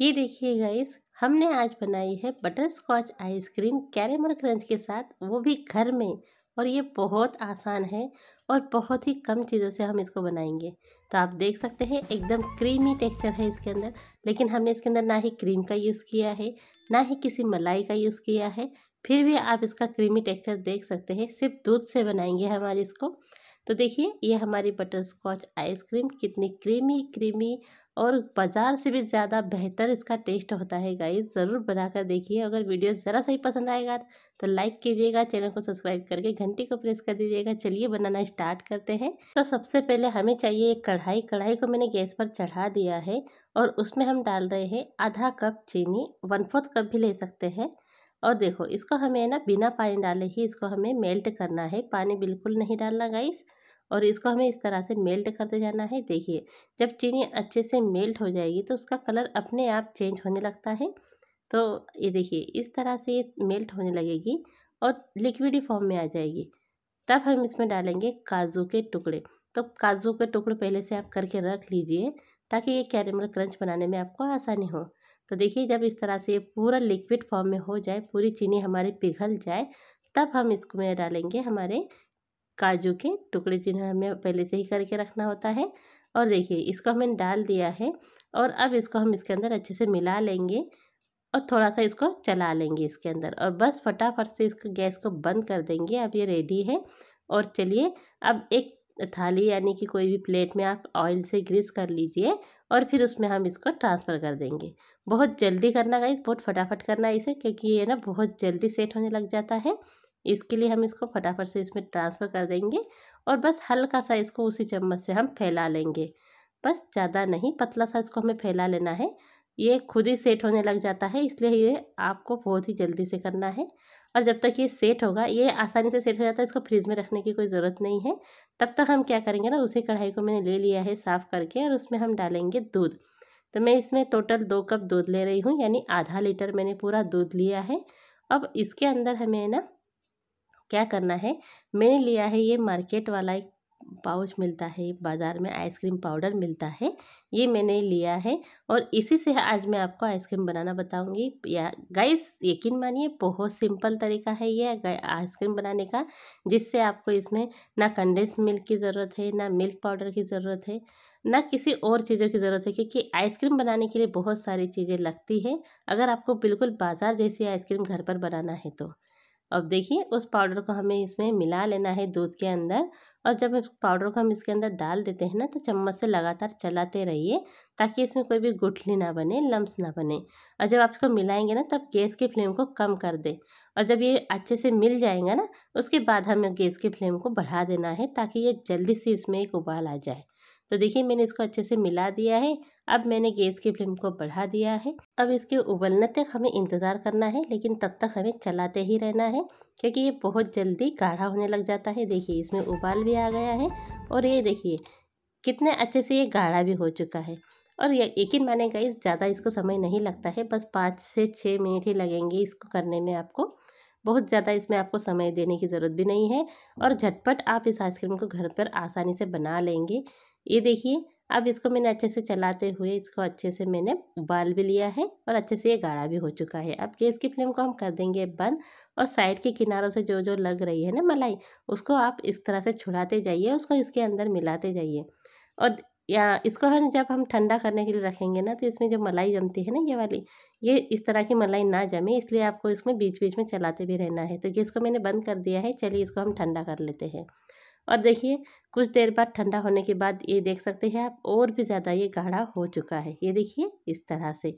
ये देखिए गाइस हमने आज बनाई है butter scotch ice cream caramel crunch के साथ वो भी घर में और ये बहुत आसान है और बहुत ही कम चीज़ों से हम इसको बनाएंगे तो आप देख सकते हैं एकदम क्रीमी टेक्सचर है इसके अंदर लेकिन हमने इसके अंदर ना ही क्रीम का यूज़ किया है ना ही किसी मलाई का यूज़ किया है फिर भी आप इसका क्रीमी टेक्सचर देख सकते हैं सिर्फ दूध से बनाएंगे हमारे इसको तो देखिए ये हमारी बटर स्कॉच आइसक्रीम कितनी क्रीमी क्रीमी और बाज़ार से भी ज़्यादा बेहतर इसका टेस्ट होता है गाइस ज़रूर बनाकर देखिए अगर वीडियो ज़रा सा ही पसंद आएगा तो लाइक कीजिएगा चैनल को सब्सक्राइब करके घंटी को प्रेस कर दीजिएगा चलिए बनाना स्टार्ट करते हैं तो सबसे पहले हमें चाहिए एक कढ़ाई कढ़ाई को मैंने गैस पर चढ़ा दिया है और उसमें हम डाल रहे हैं आधा कप चीनी वन फोर्थ कप भी ले सकते हैं और देखो इसको हमें ना बिना पानी डाले ही इसको हमें मेल्ट करना है पानी बिल्कुल नहीं डालना गाइस और इसको हमें इस तरह से मेल्ट करते जाना है देखिए जब चीनी अच्छे से मेल्ट हो जाएगी तो उसका कलर अपने आप चेंज होने लगता है तो ये देखिए इस तरह से ये मेल्ट होने लगेगी और लिक्विडी फॉर्म में आ जाएगी तब हम इसमें डालेंगे काजू के टुकड़े तो काजू के टुकड़े पहले से आप करके रख लीजिए ताकि ये कैरेमल क्रंच बनाने में आपको आसानी हो तो देखिए जब इस तरह से ये पूरा लिक्विड फॉर्म में हो जाए पूरी चीनी हमारी पिघल जाए तब हम इसमें डालेंगे हमारे काजू के टुकड़े जिन्हें हमें पहले से ही करके रखना होता है और देखिए इसको हमने डाल दिया है और अब इसको हम इसके अंदर अच्छे से मिला लेंगे और थोड़ा सा इसको चला लेंगे इसके अंदर और बस फटाफट से इसको गैस को बंद कर देंगे अब ये रेडी है और चलिए अब एक थाली यानी कि कोई भी प्लेट में आप ऑयल से ग्रीस कर लीजिए और फिर उसमें हम इसको ट्रांसफ़र कर देंगे बहुत जल्दी करना गाइस बहुत फटाफट करना इसे क्योंकि ये ना बहुत जल्दी सेट होने लग जाता है इसके लिए हम इसको फटाफट से इसमें ट्रांसफ़र कर देंगे और बस हल्का सा इसको उसी चम्मच से हम फैला लेंगे बस ज़्यादा नहीं पतला सा इसको हमें फैला लेना है ये खुद ही सेट होने लग जाता है इसलिए ये आपको बहुत ही जल्दी से करना है और जब तक ये सेट होगा ये आसानी से सेट हो जाता है इसको फ्रिज में रखने की कोई ज़रूरत नहीं है तब तक हम क्या करेंगे ना उसी कढ़ाई को मैंने ले लिया है साफ़ करके और उसमें हम डालेंगे दूध तो मैं इसमें टोटल दो कप दूध ले रही हूँ यानी आधा लीटर मैंने पूरा दूध लिया है अब इसके अंदर हमें ना क्या करना है मैंने लिया है ये मार्केट वाला एक पाउच मिलता है बाज़ार में आइसक्रीम पाउडर मिलता है ये मैंने लिया है और इसी से आज मैं आपको आइसक्रीम बनाना बताऊंगी या गाइस यकीन मानिए बहुत सिंपल तरीका है ये आइसक्रीम बनाने का जिससे आपको इसमें ना कंडेंस मिल्क की ज़रूरत है ना मिल्क पाउडर की ज़रूरत है ना किसी और चीज़ों की ज़रूरत है क्योंकि आइसक्रीम बनाने के लिए बहुत सारी चीज़ें लगती है अगर आपको बिल्कुल बाज़ार जैसी आइसक्रीम घर पर बनाना है तो अब देखिए उस पाउडर को हमें इसमें मिला लेना है दूध के अंदर और जब इस पाउडर को हम इसके अंदर डाल देते हैं ना तो चम्मच से लगातार चलाते रहिए ताकि इसमें कोई भी गुठली ना बने लम्स ना बने और जब आप इसको मिलाएंगे ना तब गैस के फ्लेम को कम कर दें और जब ये अच्छे से मिल जाएगा ना उसके बाद हमें गैस के फ्लेम को बढ़ा देना है ताकि ये जल्दी से इसमें एक उबाल आ जाए तो देखिए मैंने इसको अच्छे से मिला दिया है अब मैंने गैस की फ्लेम को बढ़ा दिया है अब इसके उबलने तक हमें इंतज़ार करना है लेकिन तब तक हमें चलाते ही रहना है क्योंकि ये बहुत जल्दी गाढ़ा होने लग जाता है देखिए इसमें उबाल भी आ गया है और ये देखिए कितने अच्छे से ये गाढ़ा भी हो चुका है और यकीन मानेगा इस ज़्यादा इसको समय नहीं लगता है बस पाँच से छः मिनट ही लगेंगे इसको करने में आपको बहुत ज़्यादा इसमें आपको समय देने की ज़रूरत भी नहीं है और झटपट आप इस आइसक्रीम को घर पर आसानी से बना लेंगे ये देखिए अब इसको मैंने अच्छे से चलाते हुए इसको अच्छे से मैंने उबाल भी लिया है और अच्छे से ये गाढ़ा भी हो चुका है अब गैस की फ्लेम को हम कर देंगे बंद और साइड के किनारों से जो जो लग रही है ना मलाई उसको आप इस तरह से छुड़ाते जाइए उसको इसके अंदर मिलाते जाइए और या इसको हम जब हम ठंडा करने के लिए रखेंगे ना तो इसमें जो मलाई जमती है ना ये वाली ये इस तरह की मलाई ना जमे इसलिए आपको इसमें बीच बीच में चलाते भी रहना है तो गैस को मैंने बंद कर दिया है चलिए इसको हम ठंडा कर लेते हैं और देखिए कुछ देर बाद ठंडा होने के बाद ये देख सकते हैं आप और भी ज़्यादा ये गाढ़ा हो चुका है ये देखिए इस तरह से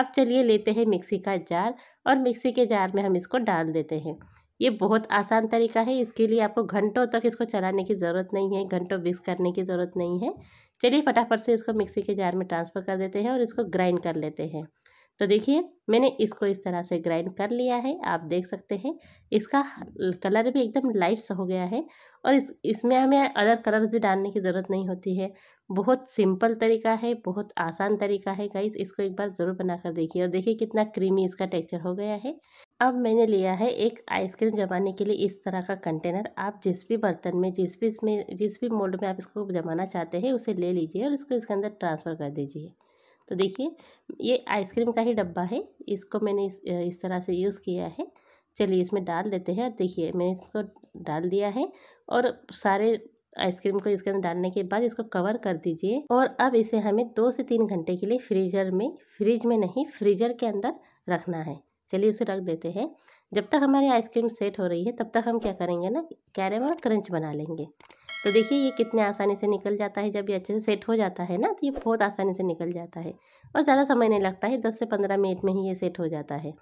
अब चलिए लेते हैं मिक्सी का जार और मिक्सी के जार में हम इसको डाल देते हैं ये बहुत आसान तरीका है इसके लिए आपको घंटों तक इसको चलाने की ज़रूरत नहीं है घंटों मिक्स करने की ज़रूरत नहीं है चलिए फटाफट से इसको मिक्सी के जार में ट्रांसफ़र कर देते हैं और इसको ग्राइंड कर लेते हैं तो देखिए मैंने इसको इस तरह से ग्राइंड कर लिया है आप देख सकते हैं इसका कलर भी एकदम लाइट सा हो गया है और इस इसमें हमें अदर कलर भी डालने की ज़रूरत नहीं होती है बहुत सिंपल तरीका है बहुत आसान तरीका है गाइस इसको एक बार ज़रूर बनाकर देखिए और देखिए कितना क्रीमी इसका टेक्चर हो गया है अब मैंने लिया है एक आइसक्रीम जमाने के लिए इस तरह का कंटेनर आप जिस भी बर्तन में जिस भी इसमें जिस भी मोल्ड में आप इसको जमाना चाहते हैं उसे ले लीजिए और इसको इसके अंदर ट्रांसफ़र कर दीजिए तो देखिए ये आइसक्रीम का ही डब्बा है इसको मैंने इस, इस तरह से यूज़ किया है चलिए इसमें डाल देते हैं और देखिए मैंने इसको डाल दिया है और सारे आइसक्रीम को इसके अंदर डालने के बाद इसको कवर कर दीजिए और अब इसे हमें दो से तीन घंटे के लिए फ्रीजर में फ्रिज में नहीं फ्रीजर के अंदर रखना है चलिए उसे रख देते हैं जब तक हमारी आइसक्रीम सेट हो रही है तब तक हम क्या करेंगे ना कैरेमल और क्रंच बना लेंगे तो देखिए ये कितने आसानी से निकल जाता है जब ये अच्छे से सेट हो जाता है ना तो ये बहुत आसानी से निकल जाता है और ज़्यादा समय नहीं लगता है दस से पंद्रह मिनट में ही ये सेट हो जाता है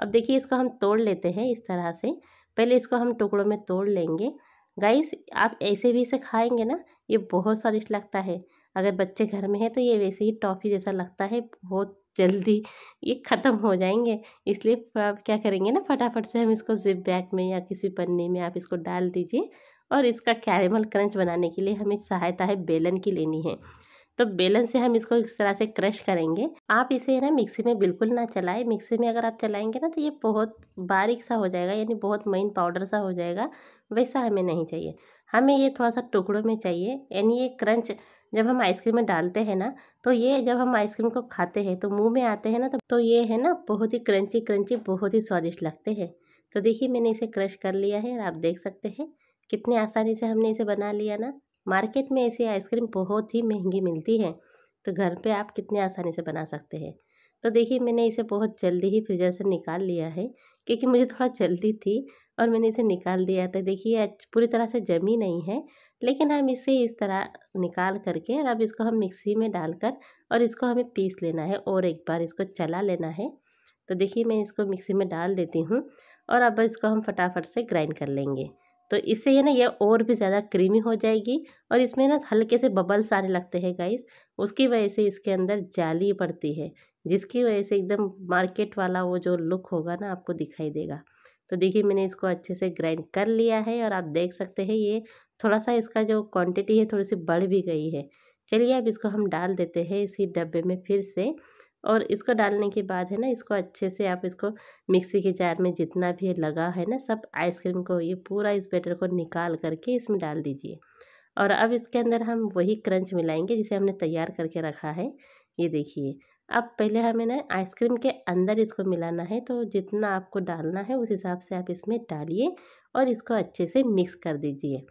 अब देखिए इसको हम तोड़ लेते हैं इस तरह से पहले इसको हम टुकड़ों में तोड़ लेंगे गाइस आप ऐसे भी इसे खाएंगे ना ये बहुत स्वादिष्ट लगता है अगर बच्चे घर में हैं तो ये वैसे ही टॉफ़ी जैसा लगता है बहुत जल्दी ये ख़त्म हो जाएंगे इसलिए आप क्या करेंगे ना फटाफट से हम इसको जिप बैग में या किसी पन्नी में आप इसको डाल दीजिए और इसका कैरेमल क्रंच बनाने के लिए हमें सहायता है बेलन की लेनी है तो बेलन से हम इसको इस तरह से क्रश करेंगे आप इसे ना मिक्सी में बिल्कुल ना चलाएं मिक्सी में अगर आप चलाएंगे ना तो ये बहुत बारीक सा हो जाएगा यानी बहुत मैन पाउडर सा हो जाएगा वैसा हमें नहीं चाहिए हमें ये थोड़ा सा टुकड़ों में चाहिए यानी ये क्रंच जब हम आइसक्रीम में डालते हैं ना तो ये जब हम आइसक्रीम को खाते हैं तो मुँह में आते हैं ना तो ये है ना बहुत ही क्रंची क्रंची बहुत ही स्वादिष्ट लगते हैं तो देखिए मैंने इसे क्रश कर लिया है आप देख सकते हैं कितने आसानी से हमने इसे बना लिया ना मार्केट में ऐसी आइसक्रीम बहुत ही महंगी मिलती है तो घर पे आप कितने आसानी से बना सकते हैं तो देखिए मैंने इसे बहुत जल्दी ही फ्रीजर से निकाल लिया है क्योंकि मुझे थोड़ा जल्दी थी और मैंने इसे निकाल दिया था देखिए पूरी तरह से जमी नहीं है लेकिन हम इसे इस तरह निकाल करके और अब इसको हम मिक्सी में डालकर और इसको हमें पीस लेना है और एक बार इसको चला लेना है तो देखिए मैं इसको मिक्सी में डाल देती हूँ और अब इसको हम फटाफट से ग्राइंड कर लेंगे तो इससे ये ना ये और भी ज़्यादा क्रीमी हो जाएगी और इसमें ना हल्के से बबल्स आने लगते हैं गाइस उसकी वजह से इसके अंदर जाली पड़ती है जिसकी वजह से एकदम मार्केट वाला वो जो लुक होगा ना आपको दिखाई देगा तो देखिए मैंने इसको अच्छे से ग्राइंड कर लिया है और आप देख सकते हैं ये थोड़ा सा इसका जो क्वांटिटी है थोड़ी सी बढ़ भी गई है चलिए अब इसको हम डाल देते हैं इसी डब्बे में फिर से और इसको डालने के बाद है ना इसको अच्छे से आप इसको मिक्सी के जार में जितना भी लगा है ना सब आइसक्रीम को ये पूरा इस बैटर को निकाल करके इसमें डाल दीजिए और अब इसके अंदर हम वही क्रंच मिलाएंगे जिसे हमने तैयार करके रखा है ये देखिए अब पहले हमें ना आइसक्रीम के अंदर इसको मिलाना है तो जितना आपको डालना है उस हिसाब से आप इसमें डालिए और इसको अच्छे से मिक्स कर दीजिए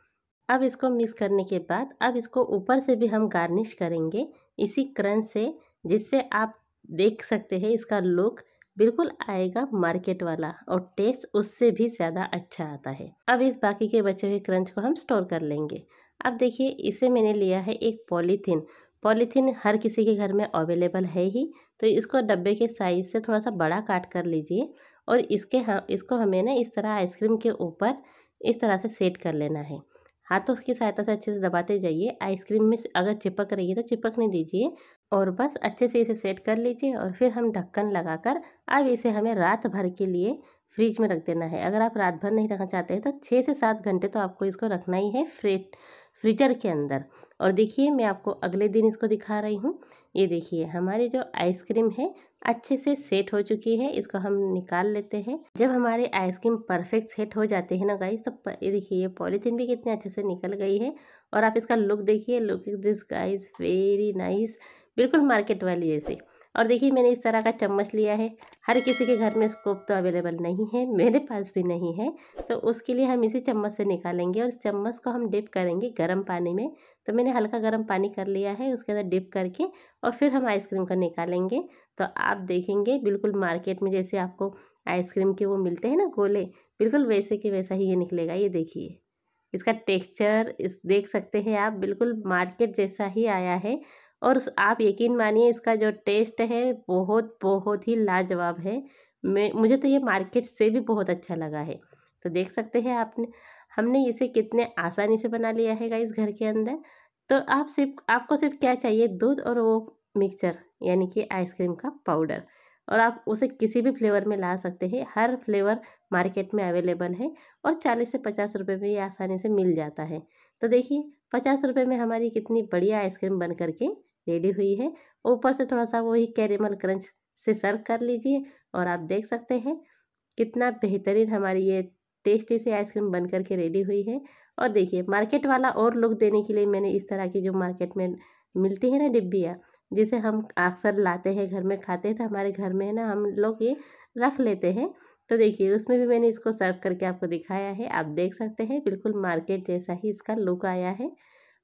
अब इसको मिक्स करने के बाद अब इसको ऊपर से भी हम गार्निश करेंगे इसी क्रंच से जिससे आप देख सकते हैं इसका लुक बिल्कुल आएगा मार्केट वाला और टेस्ट उससे भी ज़्यादा अच्छा आता है अब इस बाकी के बचे हुए क्रंच को हम स्टोर कर लेंगे अब देखिए इसे मैंने लिया है एक पॉलीथीन पॉलीथीन हर किसी के घर में अवेलेबल है ही तो इसको डब्बे के साइज़ से थोड़ा सा बड़ा काट कर लीजिए और इसके हाँ इसको हमें ना इस तरह आइसक्रीम के ऊपर इस तरह से सेट कर लेना है हाथों की सहायता से अच्छे से दबाते जाइए आइसक्रीम में अगर चिपक रही है तो चिपकने दीजिए और बस अच्छे से इसे सेट कर लीजिए और फिर हम ढक्कन लगाकर अब इसे हमें रात भर के लिए फ्रिज में रख देना है अगर आप रात भर नहीं रखना चाहते हैं तो छः से सात घंटे तो आपको इसको रखना ही है फ्रिज फ्रीजर के अंदर और देखिए मैं आपको अगले दिन इसको दिखा रही हूँ ये देखिए हमारी जो आइसक्रीम है अच्छे से सेट हो चुकी है इसको हम निकाल लेते हैं जब हमारी आइसक्रीम परफेक्ट सेट हो जाते हैं ना गाइस तो ये देखिए ये पॉलीथीन भी कितने अच्छे से निकल गई है और आप इसका लुक देखिए look this guys very nice बिल्कुल मार्केट वाली ऐसे और देखिए मैंने इस तरह का चम्मच लिया है हर किसी के घर में स्कोप तो अवेलेबल नहीं है मेरे पास भी नहीं है तो उसके लिए हम इसे चम्मच से निकालेंगे और इस चम्मच को हम डिप करेंगे गर्म पानी में तो मैंने हल्का गर्म पानी कर लिया है उसके अंदर डिप करके और फिर हम आइसक्रीम को निकालेंगे तो आप देखेंगे बिल्कुल मार्केट में जैसे आपको आइसक्रीम के वो मिलते हैं ना गोले बिल्कुल वैसे के वैसा ही ये निकलेगा ये देखिए इसका टेक्सचर इस देख सकते हैं आप बिल्कुल मार्केट जैसा ही आया है और आप यकीन मानिए इसका जो टेस्ट है बहुत बहुत ही लाजवाब है मैं मुझे तो ये मार्केट से भी बहुत अच्छा लगा है तो देख सकते हैं आपने हमने इसे कितने आसानी से बना लिया है इस घर के अंदर तो आप सिर्फ आपको सिर्फ क्या चाहिए दूध और वो मिक्सचर यानी कि आइसक्रीम का पाउडर और आप उसे किसी भी फ्लेवर में ला सकते हैं हर फ्लेवर मार्केट में अवेलेबल है और चालीस से पचास रुपये में ये आसानी से मिल जाता है तो देखिए पचास रुपये में हमारी कितनी बढ़िया आइसक्रीम बन करके रेडी हुई है ऊपर से थोड़ा सा वही कैरेमल क्रंच से सर्व कर लीजिए और आप देख सकते हैं कितना बेहतरीन हमारी ये टेस्टी सी आइसक्रीम बन करके रेडी हुई है और देखिए मार्केट वाला और लुक देने के लिए मैंने इस तरह की जो मार्केट में मिलती है ना डिब्बियाँ जिसे हम अक्सर लाते हैं घर में खाते हैं तो हमारे घर में है ना हम लोग ये रख लेते हैं तो देखिए उसमें भी मैंने इसको सर्व करके आपको दिखाया है आप देख सकते हैं बिल्कुल मार्केट जैसा ही इसका लुक आया है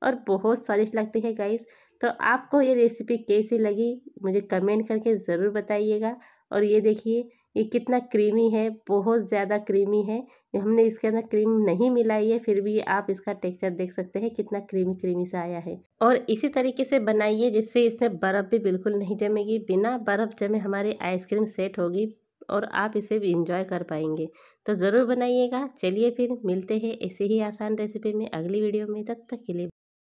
और बहुत स्वादिष्ट लगती है गाइस तो आपको ये रेसिपी कैसी लगी मुझे कमेंट करके ज़रूर बताइएगा और ये देखिए ये कितना क्रीमी है बहुत ज़्यादा क्रीमी है हमने इसके अंदर क्रीम नहीं मिलाई है फिर भी आप इसका टेक्सचर देख सकते हैं कितना क्रीमी क्रीमी सा आया है और इसी तरीके से बनाइए जिससे इसमें बर्फ़ भी बिल्कुल नहीं जमेगी बिना बर्फ़ जमे हमारी आइसक्रीम सेट होगी और आप इसे भी इंजॉय कर पाएंगे तो ज़रूर बनाइएगा चलिए फिर मिलते हैं ऐसे ही आसान रेसिपी में अगली वीडियो में तब तक के लिए